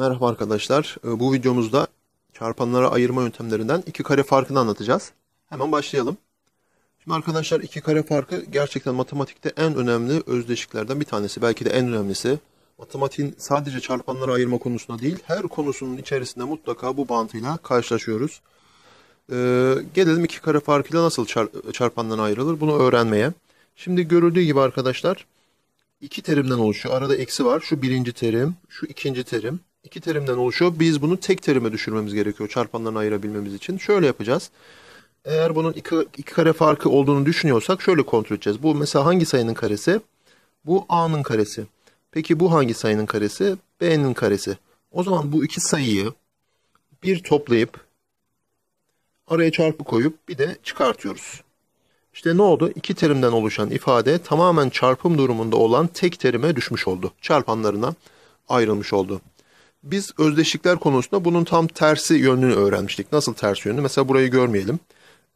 Merhaba arkadaşlar. Ee, bu videomuzda çarpanlara ayırma yöntemlerinden iki kare farkını anlatacağız. Hemen başlayalım. Şimdi arkadaşlar iki kare farkı gerçekten matematikte en önemli özdeşiklerden bir tanesi. Belki de en önemlisi. Matematiğin sadece çarpanlara ayırma konusunda değil, her konusunun içerisinde mutlaka bu bantıyla karşılaşıyoruz. Ee, gelelim iki kare farkıyla nasıl çar ayrılır bunu öğrenmeye. Şimdi görüldüğü gibi arkadaşlar iki terimden oluşuyor. Arada eksi var. Şu birinci terim, şu ikinci terim iki terimden oluşuyor. Biz bunu tek terime düşürmemiz gerekiyor çarpanlarını ayırabilmemiz için. Şöyle yapacağız. Eğer bunun iki, iki kare farkı olduğunu düşünüyorsak şöyle kontrol edeceğiz. Bu mesela hangi sayının karesi? Bu A'nın karesi. Peki bu hangi sayının karesi? B'nin karesi. O zaman bu iki sayıyı bir toplayıp araya çarpı koyup bir de çıkartıyoruz. İşte ne oldu? İki terimden oluşan ifade tamamen çarpım durumunda olan tek terime düşmüş oldu. Çarpanlarına ayrılmış oldu. Biz özdeşlikler konusunda bunun tam tersi yönünü öğrenmiştik. Nasıl tersi yönü? Mesela burayı görmeyelim.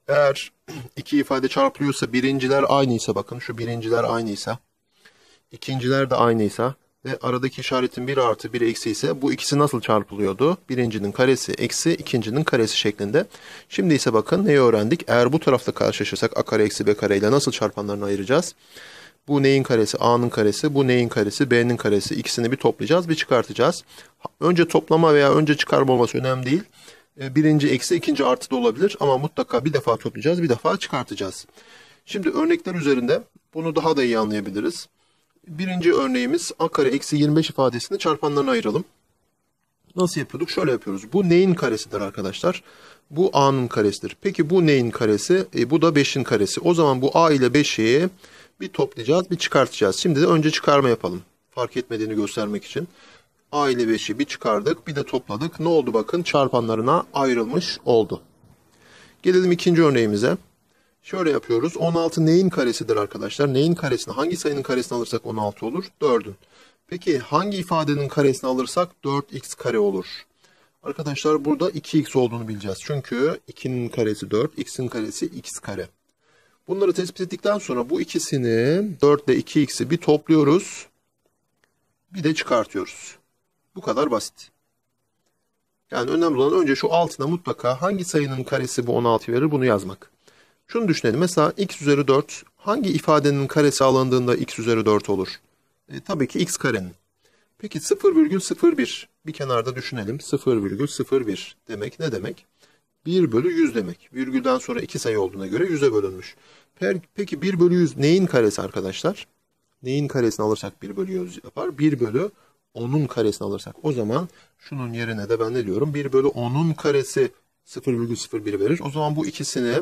Eğer iki ifade çarpılıyorsa birinciler aynıysa bakın şu birinciler aynıysa ikinciler de aynıysa ve aradaki işaretin 1 artı 1 eksi ise bu ikisi nasıl çarpılıyordu? Birincinin karesi eksi ikincinin karesi şeklinde. Şimdi ise bakın neyi öğrendik? Eğer bu tarafta karşılaşırsak a kare eksi b kare ile nasıl çarpanlarını ayıracağız? Bu neyin karesi? A'nın karesi. Bu neyin karesi? B'nin karesi. İkisini bir toplayacağız, bir çıkartacağız. Önce toplama veya önce çıkarma olması önemli değil. E, birinci eksi, ikinci artı da olabilir ama mutlaka bir defa toplayacağız, bir defa çıkartacağız. Şimdi örnekler üzerinde bunu daha da iyi anlayabiliriz. Birinci örneğimiz a kare eksi 25 ifadesini çarpanlarına ayıralım. Nasıl yapıyorduk? Şöyle yapıyoruz. Bu neyin karesidir arkadaşlar? Bu a'nın karesidir. Peki bu neyin karesi? E, bu da 5'in karesi. O zaman bu a ile 5'i bir toplayacağız, bir çıkartacağız. Şimdi de önce çıkarma yapalım. Fark etmediğini göstermek için. A ile 5'i bir çıkardık, bir de topladık. Ne oldu bakın? Çarpanlarına ayrılmış oldu. Gelelim ikinci örneğimize. Şöyle yapıyoruz. 16 neyin karesidir arkadaşlar? Neyin karesini? Hangi sayının karesini alırsak 16 olur? 4'ün. Peki hangi ifadenin karesini alırsak 4x kare olur? Arkadaşlar burada 2x olduğunu bileceğiz. Çünkü 2'nin karesi 4, x'in karesi x kare. Bunları tespit ettikten sonra bu ikisini 4 ile 2x'i bir topluyoruz. Bir de çıkartıyoruz. Bu kadar basit. Yani önemli olan önce şu altına mutlaka hangi sayının karesi bu 16 verir bunu yazmak. Şunu düşünelim. Mesela x üzeri 4 hangi ifadenin karesi alındığında x üzeri 4 olur? e, tabii ki x karenin. Peki 0,01 bir kenarda düşünelim. 0,01 demek ne demek? 1 bölü 100 demek. Virgülden sonra iki sayı olduğuna göre 100'e bölünmüş. Peki 1 bölü 100 neyin karesi arkadaşlar? Neyin karesini alırsak 1 bölü 100 yapar? 1 bölü 10'un karesini alırsak. O zaman şunun yerine de ben ne diyorum? 1 bölü 10'un karesi 0,01 verir. O zaman bu ikisini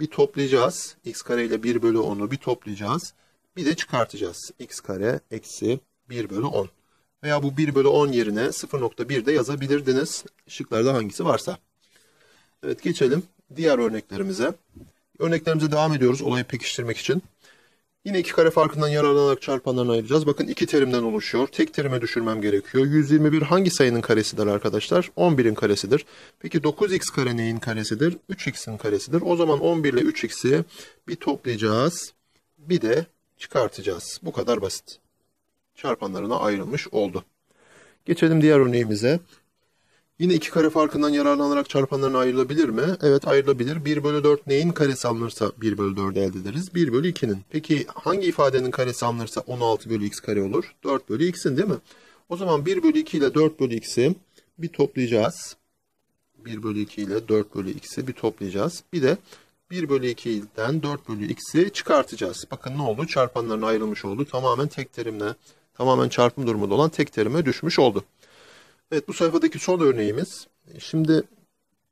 bir toplayacağız. x kare ile 1 bölü 10'u bir toplayacağız. Bir de çıkartacağız. x kare eksi 1 bölü 10. Veya bu 1 bölü 10 yerine 0.1 de yazabilirdiniz. Şıklarda hangisi varsa. Evet geçelim diğer örneklerimize. Örneklerimize devam ediyoruz olayı pekiştirmek için. Yine iki kare farkından yararlanarak çarpanlarını ayıracağız. Bakın iki terimden oluşuyor. Tek terime düşürmem gerekiyor. 121 hangi sayının karesidir arkadaşlar? 11'in karesidir. Peki 9x kare neyin karesidir? 3x'in karesidir. O zaman 11 ile 3x'i bir toplayacağız. Bir de çıkartacağız. Bu kadar basit. Çarpanlarına ayrılmış oldu. Geçelim diğer örneğimize. Yine iki kare farkından yararlanarak çarpanlarına ayrılabilir mi? Evet ayrılabilir. 1 bölü 4 neyin karesi alınırsa 1 bölü 4 elde ederiz. 1 bölü 2'nin. Peki hangi ifadenin karesi alınırsa 16 bölü x kare olur? 4 bölü x'in değil mi? O zaman 1 bölü 2 ile 4 bölü x'i bir toplayacağız. 1 bölü 2 ile 4 bölü x'i bir toplayacağız. Bir de 1 bölü 2'den 4 bölü x'i çıkartacağız. Bakın ne oldu? Çarpanların ayrılmış oldu. Tamamen tek terimle, tamamen çarpım durumunda olan tek terime düşmüş oldu. Evet bu sayfadaki son örneğimiz. Şimdi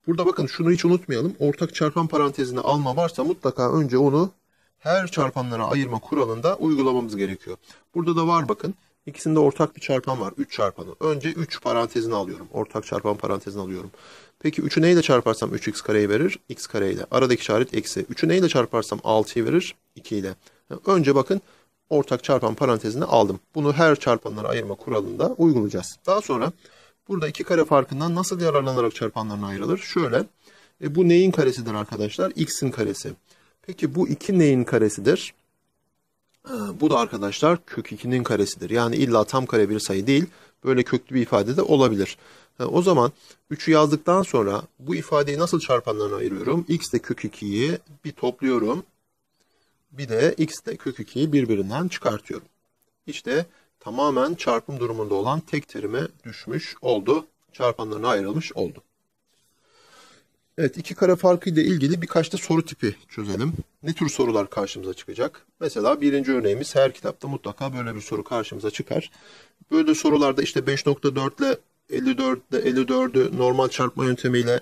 burada bakın şunu hiç unutmayalım. Ortak çarpan parantezine alma varsa mutlaka önce onu her çarpanlara ayırma kuralında uygulamamız gerekiyor. Burada da var bakın. İkisinde ortak bir çarpan var. 3 çarpanı. Önce 3 parantezini alıyorum. Ortak çarpan parantezini alıyorum. Peki 3'ü neyle çarparsam 3x kareyi verir? x kareyle. Aradaki işaret eksi. 3'ü neyle çarparsam 6'yı verir? 2 ile. Yani önce bakın ortak çarpan parantezine aldım. Bunu her çarpanlara ayırma kuralında uygulayacağız. Daha sonra burada iki kare farkından nasıl yararlanarak çarpanlarına ayrılır? Şöyle. E, bu neyin karesidir arkadaşlar? x'in karesi. Peki bu 2 neyin karesidir? E, bu da arkadaşlar kök 2'nin karesidir. Yani illa tam kare bir sayı değil. Böyle köklü bir ifade de olabilir. Ee, o zaman 3'ü yazdıktan sonra bu ifadeyi nasıl çarpanlarına ayırıyorum? x de kök 2'yi bir topluyorum. Bir de x de kök 2'yi birbirinden çıkartıyorum. İşte tamamen çarpım durumunda olan tek terime düşmüş oldu. Çarpanlarına ayrılmış oldu. Evet iki kare farkı ile ilgili birkaç da soru tipi çözelim. Ne tür sorular karşımıza çıkacak? Mesela birinci örneğimiz her kitapta mutlaka böyle bir soru karşımıza çıkar. Böyle sorularda işte 5.4 ile 54 ile 54'ü normal çarpma yöntemiyle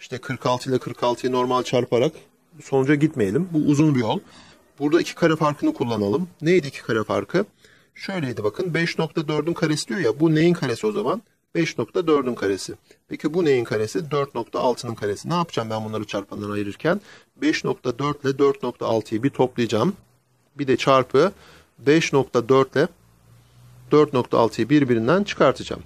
işte 46 ile 46'yı normal çarparak sonuca gitmeyelim. Bu uzun bir yol. Burada iki kare farkını kullanalım. Neydi iki kare farkı? Şöyleydi bakın 5.4'ün karesi diyor ya bu neyin karesi o zaman? 5.4'ün karesi. Peki bu neyin karesi? 4.6'nın karesi. Ne yapacağım ben bunları çarpandan ayırırken? 5.4 ile 4.6'yı bir toplayacağım. Bir de çarpı 5.4 ile 4.6'yı birbirinden çıkartacağım.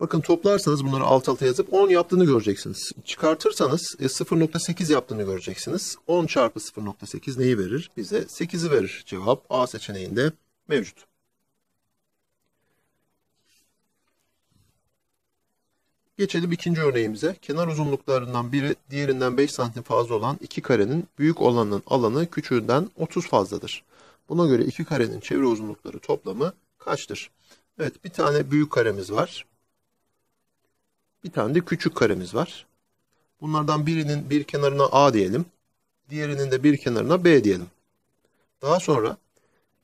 Bakın toplarsanız bunları alt alta yazıp 10 yaptığını göreceksiniz. Çıkartırsanız 0.8 e, yaptığını göreceksiniz. 10 çarpı 0.8 neyi verir? Bize 8'i verir. Cevap A seçeneğinde mevcut. Geçelim ikinci örneğimize. Kenar uzunluklarından biri diğerinden 5 santim fazla olan iki karenin büyük olanın alanı küçüğünden 30 fazladır. Buna göre iki karenin çevre uzunlukları toplamı kaçtır? Evet bir tane büyük karemiz var. Bir tane de küçük karemiz var. Bunlardan birinin bir kenarına A diyelim. Diğerinin de bir kenarına B diyelim. Daha sonra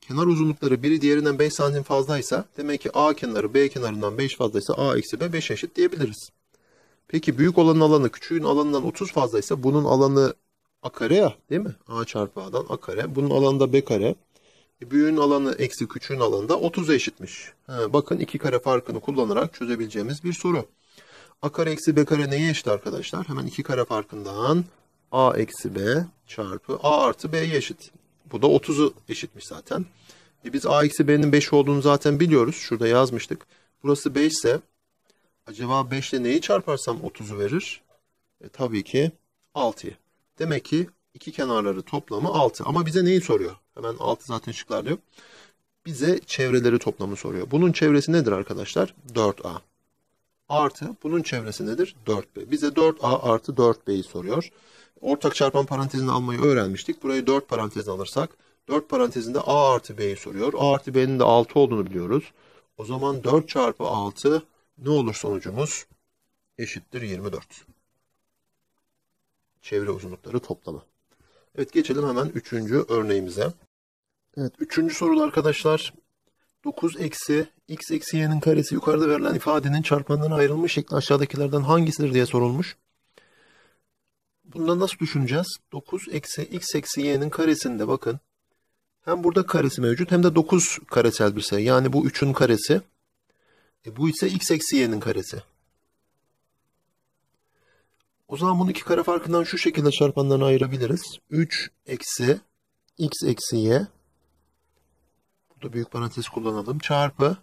kenar uzunlukları biri diğerinden 5 santim fazlaysa demek ki A kenarı B kenarından 5 fazlaysa A eksi B 5 eşit diyebiliriz. Peki büyük olanın alanı küçüğün alanından 30 fazlaysa bunun alanı A kare ya değil mi? A çarpı A'dan A kare. Bunun alanı da B kare. E, büyüğün alanı eksi küçüğün alanı da 30'a eşitmiş. Ha, bakın iki kare farkını kullanarak çözebileceğimiz bir soru. A kare eksi B kare neye eşit arkadaşlar? Hemen iki kare farkından A eksi B çarpı A artı B'ye eşit. Bu da 30'u eşitmiş zaten. E biz A eksi B'nin 5 olduğunu zaten biliyoruz. Şurada yazmıştık. Burası 5 ise acaba 5 ile neyi çarparsam 30'u verir? E, tabii ki 6'yı. Demek ki iki kenarları toplamı 6. Ama bize neyi soruyor? Hemen 6 zaten şıklarda diyor. Bize çevreleri toplamı soruyor. Bunun çevresi nedir arkadaşlar? 4A artı bunun çevresi nedir? 4B. Bize 4A artı 4B'yi soruyor. Ortak çarpan parantezini almayı öğrenmiştik. Burayı 4 parantez alırsak 4 parantezinde A artı B'yi soruyor. A artı B'nin de 6 olduğunu biliyoruz. O zaman 4 çarpı 6 ne olur sonucumuz? Eşittir 24. Çevre uzunlukları toplamı. Evet geçelim hemen 3. örneğimize. Evet 3. soruda arkadaşlar 9 eksi x eksi y'nin karesi yukarıda verilen ifadenin çarpanından ayrılmış şekli aşağıdakilerden hangisidir diye sorulmuş. Bundan nasıl düşüneceğiz? 9 eksi x eksi y'nin karesinde bakın. Hem burada karesi mevcut hem de 9 karesel bir sayı. Yani bu 3'ün karesi. E bu ise x eksi y'nin karesi. O zaman bunu iki kare farkından şu şekilde çarpanlarına ayırabiliriz. 3 eksi x eksi y. Burada büyük parantez kullanalım. Çarpı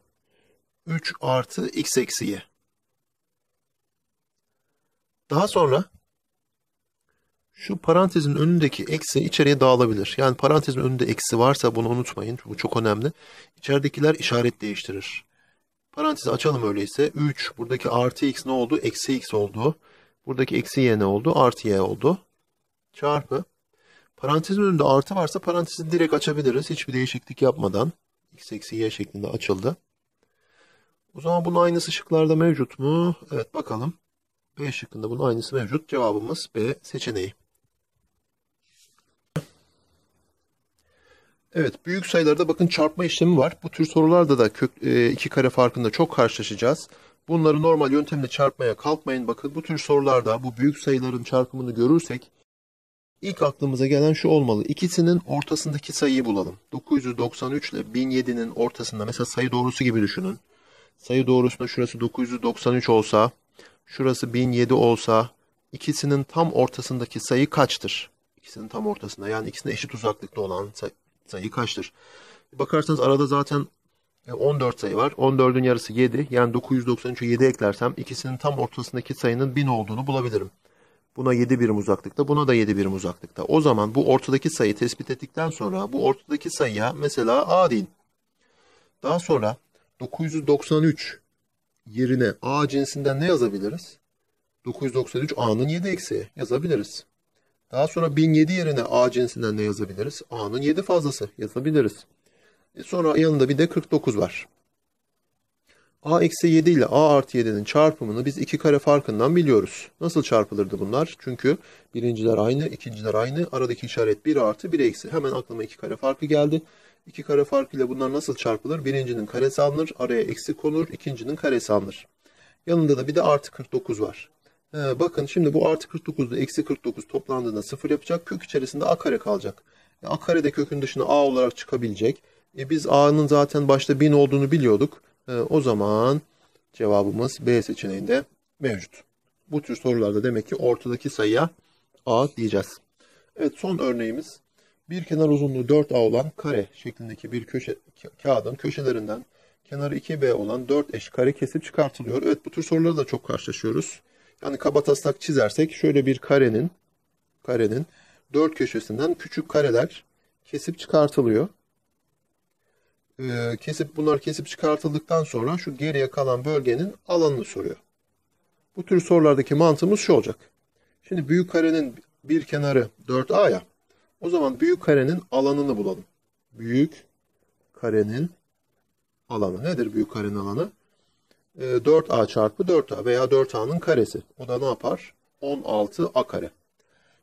3 artı x eksi y. Daha sonra şu parantezin önündeki eksi içeriye dağılabilir. Yani parantezin önünde eksi varsa bunu unutmayın. Bu çok önemli. İçeridekiler işaret değiştirir. Parantezi açalım öyleyse. 3 buradaki artı x ne oldu? Eksi x oldu. Buradaki eksi y ne oldu? Artı y oldu. Çarpı. Parantezin önünde artı varsa parantezi direkt açabiliriz. Hiçbir değişiklik yapmadan. x eksi y şeklinde açıldı. O zaman bunun aynısı şıklarda mevcut mu? Evet bakalım. B şıkkında bunun aynısı mevcut. Cevabımız B seçeneği. Evet büyük sayılarda bakın çarpma işlemi var. Bu tür sorularda da kök, e, iki kare farkında çok karşılaşacağız. Bunları normal yöntemle çarpmaya kalkmayın. Bakın bu tür sorularda bu büyük sayıların çarpımını görürsek ilk aklımıza gelen şu olmalı. İkisinin ortasındaki sayıyı bulalım. 993 ile 1007'nin ortasında mesela sayı doğrusu gibi düşünün sayı doğrusunda şurası 993 olsa, şurası 1007 olsa ikisinin tam ortasındaki sayı kaçtır? İkisinin tam ortasında yani ikisine eşit uzaklıkta olan sayı, sayı kaçtır? Bakarsanız arada zaten 14 e, sayı var. 14'ün yarısı 7. Yani 993'e 7 eklersem ikisinin tam ortasındaki sayının 1000 olduğunu bulabilirim. Buna 7 birim uzaklıkta, buna da 7 birim uzaklıkta. O zaman bu ortadaki sayı tespit ettikten sonra bu ortadaki sayıya mesela A deyin. Daha sonra 993 yerine A cinsinden ne yazabiliriz? 993 A'nın 7 eksiği yazabiliriz. Daha sonra 1007 yerine A cinsinden ne yazabiliriz? A'nın 7 fazlası yazabiliriz. E sonra yanında bir de 49 var. A eksi 7 ile A artı 7'nin çarpımını biz iki kare farkından biliyoruz. Nasıl çarpılırdı bunlar? Çünkü birinciler aynı, ikinciler aynı. Aradaki işaret 1 artı 1 eksi. Hemen aklıma iki kare farkı geldi. İki kare ile bunlar nasıl çarpılır? Birincinin karesi alınır. Araya eksi konur. ikincinin karesi alınır. Yanında da bir de artı 49 var. Ee, bakın şimdi bu artı 49 ile eksi 49 toplandığında 0 yapacak. Kök içerisinde a kare kalacak. E, a kare de kökün dışına a olarak çıkabilecek. E, biz a'nın zaten başta 1000 olduğunu biliyorduk. E, o zaman cevabımız B seçeneğinde mevcut. Bu tür sorularda demek ki ortadaki sayıya a diyeceğiz. Evet son örneğimiz bir kenar uzunluğu 4A olan kare şeklindeki bir köşe kağıdın köşelerinden kenarı 2B olan 4 eş kare kesip çıkartılıyor. Evet bu tür soruları da çok karşılaşıyoruz. Yani kaba taslak çizersek şöyle bir karenin karenin 4 köşesinden küçük kareler kesip çıkartılıyor. Ee, kesip bunlar kesip çıkartıldıktan sonra şu geriye kalan bölgenin alanını soruyor. Bu tür sorulardaki mantığımız şu olacak. Şimdi büyük karenin bir kenarı 4A ya. O zaman büyük karenin alanını bulalım. Büyük karenin alanı. Nedir büyük karenin alanı? 4a ee, çarpı 4a veya 4a'nın karesi. O da ne yapar? 16a kare.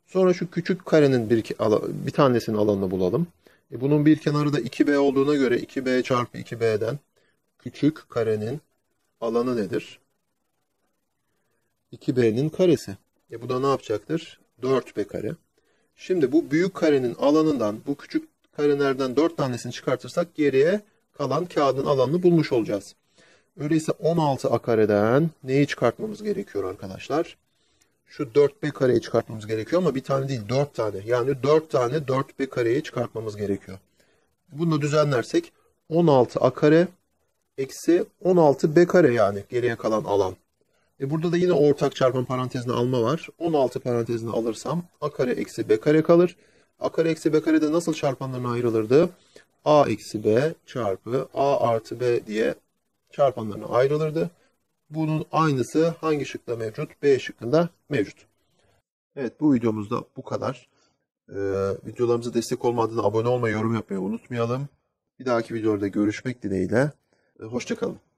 Sonra şu küçük karenin bir, bir tanesinin alanını bulalım. E, bunun bir kenarı da 2b olduğuna göre 2b çarpı 2b'den küçük karenin alanı nedir? 2b'nin karesi. E bu da ne yapacaktır? 4b kare. Şimdi bu büyük karenin alanından bu küçük karelerden 4 tanesini çıkartırsak geriye kalan kağıdın alanını bulmuş olacağız. Öyleyse 16 a kareden neyi çıkartmamız gerekiyor arkadaşlar? Şu 4b kareyi çıkartmamız gerekiyor ama bir tane değil 4 tane. Yani 4 tane 4b kareyi çıkartmamız gerekiyor. Bunu düzenlersek 16 a kare eksi 16 b kare yani geriye kalan alan. E burada da yine ortak çarpan parantezine alma var. 16 parantezine alırsam a kare eksi b kare kalır. a kare eksi b kare de nasıl çarpanlarına ayrılırdı? a eksi b çarpı a artı b diye çarpanlarına ayrılırdı. Bunun aynısı hangi şıkta mevcut? B şıkkında mevcut. Evet bu videomuzda bu kadar. Ee, videolarımıza destek olma abone olmayı, yorum yapmayı unutmayalım. Bir dahaki videoda görüşmek dileğiyle. Ee, Hoşçakalın.